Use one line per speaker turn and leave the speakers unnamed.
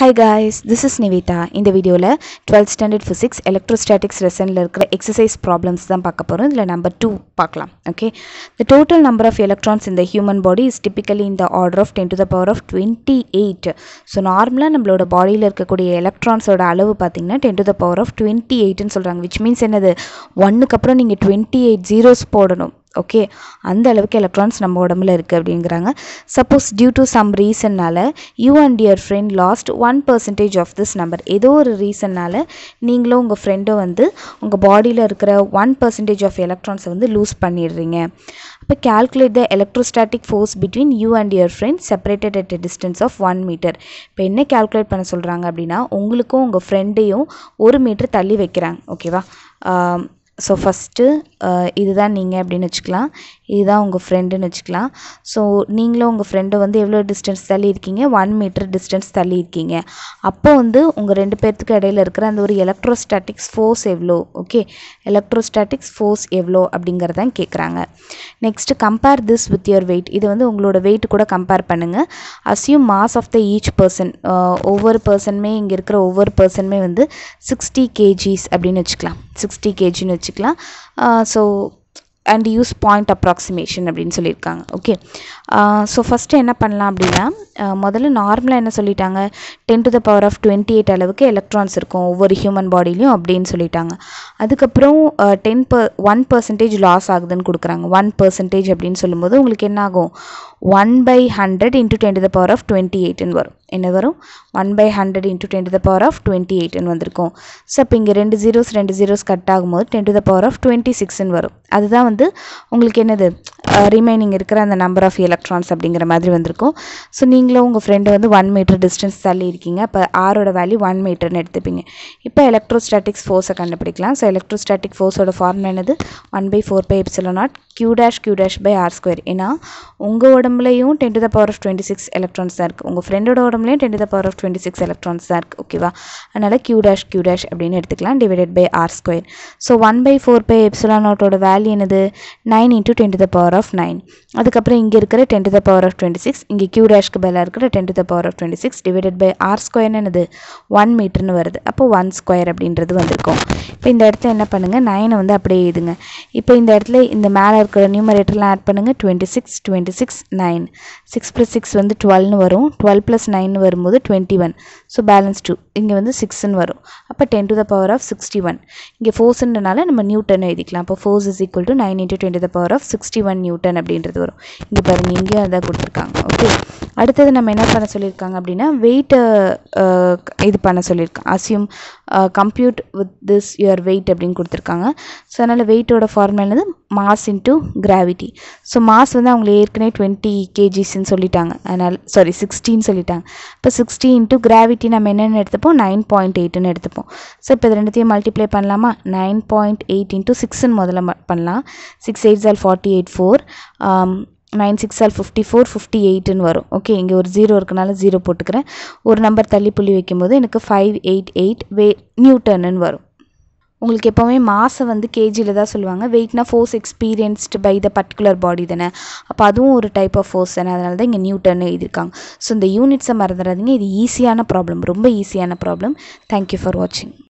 high guys this is Nivetha இந்த வீடியோவில் twelfth standard physics electrostatics ரெசனில் இருக்கிற எக்ஸசைஸ் ப்ராப்ளம்ஸ் தான் பார்க்க போகிறோம் இதில் நம்பர் டூ பார்க்கலாம் okay the total number of electrons இந்த ஹியூமன் பாடி இஸ் டிப்பிக்கலி இந்த order of ten to the power of twenty eight so நார்மலாக நம்மளோட பாடியில் இருக்கக்கூடிய எலக்ட்ரான்ஸோட அளவு பார்த்தீங்கன்னா ten to the power of twenty எயிட்னு சொல்கிறாங்க விச் மீன்ஸ் என்னது ஒன்றுக்கப்புறம் நீங்கள் டுவெண்ட்டி எயிட் ஜீரோஸ் போடணும் ஓகே அந்த அளவுக்கு எலக்ட்ரான்ஸ் நம்ம உடம்புல இருக்குது அப்படிங்கிறாங்க சப்போஸ் டியூ டு சம் ரீசன்னால் you and your friend lost one percentage of this number ஏதோ ஒரு ரீசன்னால் நீங்களும் உங்கள் ஃப்ரெண்டை வந்து உங்கள் பாடியில் இருக்கிற ஒன் பர்சன்டேஜ் ஆஃப் எலக்ட்ரான்ஸை வந்து லூஸ் பண்ணிடுறீங்க இப்போ calculate the electrostatic force between you and your friend separated at a distance of one metre இப்போ என்ன கேல்குலேட் பண்ண சொல்கிறாங்க அப்படின்னா உங்களுக்கும் உங்கள் ஃப்ரெண்டையும் ஒரு மீட்டர் தள்ளி வைக்கிறாங்க ஓகேவா ஸோ ஃபஸ்ட்டு uh, இதுதான் நீங்கள் அப்படின்னு வச்சுக்கலாம் இதுதான் உங்கள் ஃப்ரெண்டுன்னு வச்சுக்கலாம் ஸோ நீங்களும் உங்கள் ஃப்ரெண்டு வந்து எவ்வளோ டிஸ்டன்ஸ் தள்ளி இருக்கீங்க ஒன் மீட்டர் டிஸ்டன்ஸ் தள்ளி இருக்கீங்க அப்போ வந்து உங்கள் ரெண்டு பேர்த்துக்கு இடையில் இருக்கிற அந்த ஒரு எலக்ட்ரோஸ்டாட்டிக்ஸ் ஃபோர்ஸ் எவ்வளோ ஓகே எலக்ட்ரோஸ்டாட்டிக்ஸ் ஃபோர்ஸ் எவ்வளோ அப்படிங்கிறதான் கேட்குறாங்க next compare this with your weight இது வந்து உங்களோட வெயிட் கூட கம்பேர் பண்ணுங்கள் assume mass of the each person ஒவ்வொரு பர்சனுமே இங்கே இருக்கிற ஒவ்வொரு பர்சனுமே வந்து சிக்ஸ்டி கேஜிஸ் அப்படின்னு வச்சுக்கலாம் சிக்ஸ்டி கேஜின்னு வச்சுக்கலாம் so and use point approximation அப்படின் சொல்லிருக்காங்க okay uh, so first என்ன பண்ணலாம் அப்படின்னா முதல்ல நார்மலாக என்ன சொல்லிட்டாங்க ten to the power of twenty eight அளவுக்கு எலக்ட்ரான்ஸ் இருக்கும் ஒவ்வொரு ஹியூமன் பாடியிலையும் அப்படின்னு சொல்லிட்டாங்க அதுக்கப்புறம் ten per one percentage loss ஆகுதுன்னு கொடுக்குறாங்க ஒன் பர்சன்டேஜ் அப்படின்னு சொல்லும்போது உங்களுக்கு என்ன ஆகும் one by hundred into ten to the power of twenty எயிட்னு வரும் என்ன வரும் one by hundred into ten to the power of twenty எயிட்னு வந்திருக்கும் ஸோ அப்போ இங்கே ரெண்டு ஜீரோஸ் ரெண்டு ஜீரோஸ் கட் ஆகும்போது ten to the power of twenty சிக்ஸ்னு வரும் அதுதான் வந்து உங்களுக்கு என்னது ரிமைனிங் இருக்கிற அந்த நம்பர் ஆஃப் எலக்ட்ரான்ஸ் அப்படிங்கிற மாதிரி வந்திருக்கும் ஸோ நீங்களும் உங்கள் ஃப்ரெண்டு வந்து ஒன் மீட்டர் டிஸ்டன்ஸ் தள்ளி இருக்கீங்க இப்போ ஆரோட வேல்யூ ஒன் மீட்டர்னு எடுத்துப்பீங்க இப்போ எலக்ட்ரோஸ்டாட்டிக்ஸ் ஃபோர்ஸை கண்டுபிடிக்கலாம் ஸோ எலக்ட்ரோஸ்டாட்டிக் ஃபோர்ஸோட ஃபார்ம் என்னது one by four by epsilon naught Q dash Q dash by R square ஏன்னா உங்கள் உடம்புலையும் ten to the power of twenty six electrons தான் இருக்குது உங்கள் ஃப்ரெண்டோட உடம்புலையும் ten to the power of twenty six electrons தான் இருக்குது ஓகேவா அதனால் கியூ டேஷ் கியூ டேஷ் அப்படின்னு எடுத்துக்கலாம் divided by R square so one by four by epsilon நாட்டோட வேல்யூ என்னது nine into ten to the power of of nine அதுக்கப்புறம் இங்கே இருக்கிற ten to the power of twenty six இங்கே Q டேஷ்க்கு பதிலாக இருக்கிற ten to the power of twenty six divided by R ஸ்கொயர்னு என்னது ஒன் மீட்டர்னு வருது அப்போ ஒன் ஸ்கொயர் அப்படின்றது வந்திருக்கும் இப்போ இந்த இடத்துல என்ன பண்ணுங்கள் நைனை வந்து அப்படியே எழுதுங்க இப்போ இந்த இடத்துல இந்த மேலே இருக்கிற நியூமரேட்டர்லாம் ஆட் பண்ணுங்கள் twenty six twenty six nine six plus six வந்து டுவெல்னு வரும் டுவெல் ப்ளஸ் நைன் வரும்போது twenty one so balance two இங்கே வந்து சிக்ஸ்னு வரும் அப்போ ten to the power of sixty one இங்கே ஃபோர்ஸ்ன்றனால நம்ம நியூட்டன் எழுதிக்கலாம் அப்போ force is equal to nine into twenty the power of sixty one newton அப்படின்றது வரும் இங்கே பாருங்கள் இங்கேயும் அதான் கொடுத்துருக்காங்க ஓகே அடுத்தது நம்ம என்ன பண்ண சொல்லியிருக்காங்க அப்படின்னா வெயிட்டை இது பண்ண சொல்லியிருக்காங்க assume compute with this your weight அப்படின்னு கொடுத்துருக்காங்க ஸோ அதனால் வெயிட்டோட ஃபார்முலா என்னது mass into gravity so mass வந்து அவங்கள ஏற்கனவே டுவெண்ட்டி கேஜிஸ்ன்னு சொல்லிட்டாங்க அதனால் சாரி சிக்ஸ்டின்னு சொல்லிட்டாங்க இப்போ சிக்ஸ்டி இன்ட்டு கிராவிட்டி நம்ம என்னென்னு எடுத்துப்போம் நைன் பாயிண்ட் எயிட்டுன்னு எடுத்துப்போம் ஸோ இப்போ இது ரெண்டுத்தையும் மல்டிப்ளை பண்ணலாமா நைன் பாயிண்ட் எயிட் இன்ட்டு சிக்ஸ்ன்னு முதல்ல பண்ணலாம் சிக்ஸ் எயிட் ஜால் forty eight four nine six all fifty four fifty எயிட்டுன்னு வரும் ஓகே இங்கே ஒரு ஜீரோ இருக்கனால ஜீரோ போட்டுக்கிறேன் ஒரு நம்பர் தள்ளி புள்ளி வைக்கும்போது எனக்கு ஃபைவ் எயிட் எயிட் வே நியூட்டன்னு வரும் உங்களுக்கு எப்போவுமே மாதம் வந்து கேஜியில் தான் சொல்லுவாங்க வெயிட்னா force experienced by the particular body தானே அப்போ அதுவும் ஒரு டைப் ஆஃப் ஃபோர்ஸ் தானே அதனால தான் இங்கே நியூட்டன் எழுதியிருக்காங்க ஸோ இந்த யூனிட்ஸை மறந்துடாதீங்க இது ஈஸியான ப்ராப்ளம் ரொம்ப ஈஸியான ப்ராப்ளம் தேங்க்யூ ஃபார் வாட்சிங்